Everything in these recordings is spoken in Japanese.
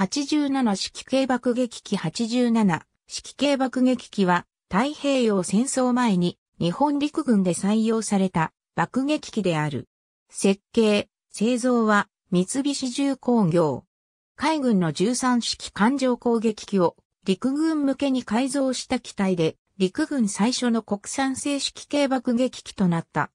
87式軽爆撃機87式軽爆撃機は太平洋戦争前に日本陸軍で採用された爆撃機である。設計、製造は三菱重工業。海軍の13式艦上攻撃機を陸軍向けに改造した機体で陸軍最初の国産正式系爆撃機となった。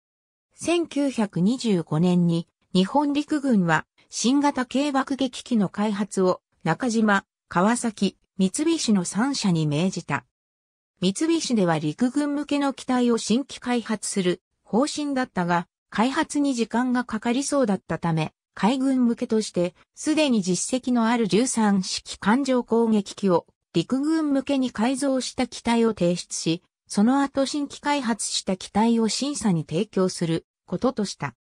1925年に日本陸軍は新型軽爆撃機の開発を中島、川崎、三菱の3社に命じた。三菱では陸軍向けの機体を新規開発する方針だったが、開発に時間がかかりそうだったため、海軍向けとして、すでに実績のある13式艦上攻撃機を陸軍向けに改造した機体を提出し、その後新規開発した機体を審査に提供することとした。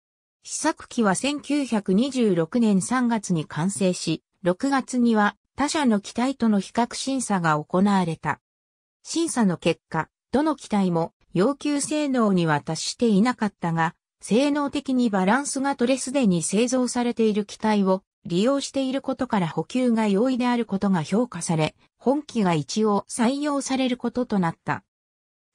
試作機は1926年3月に完成し、6月には他社の機体との比較審査が行われた。審査の結果、どの機体も要求性能には達していなかったが、性能的にバランスが取れすでに製造されている機体を利用していることから補給が容易であることが評価され、本機が一応採用されることとなった。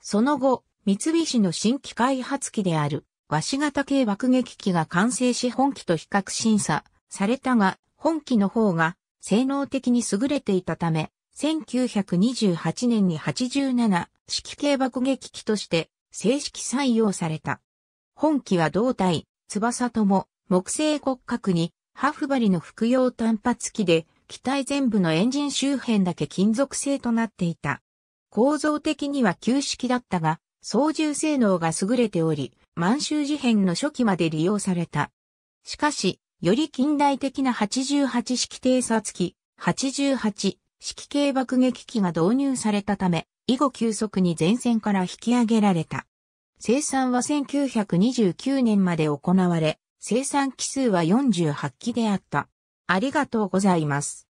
その後、三菱の新規開発機である、和紙型系爆撃機が完成し本機と比較審査されたが、本機の方が性能的に優れていたため、1928年に87式系爆撃機として正式採用された。本機は胴体、翼とも木製骨格にハフバリの服用単発機で機体全部のエンジン周辺だけ金属製となっていた。構造的には旧式だったが、操縦性能が優れており、満州事変の初期まで利用された。しかし、より近代的な88式偵察機、88式系爆撃機が導入されたため、以後急速に前線から引き上げられた。生産は1929年まで行われ、生産機数は48機であった。ありがとうございます。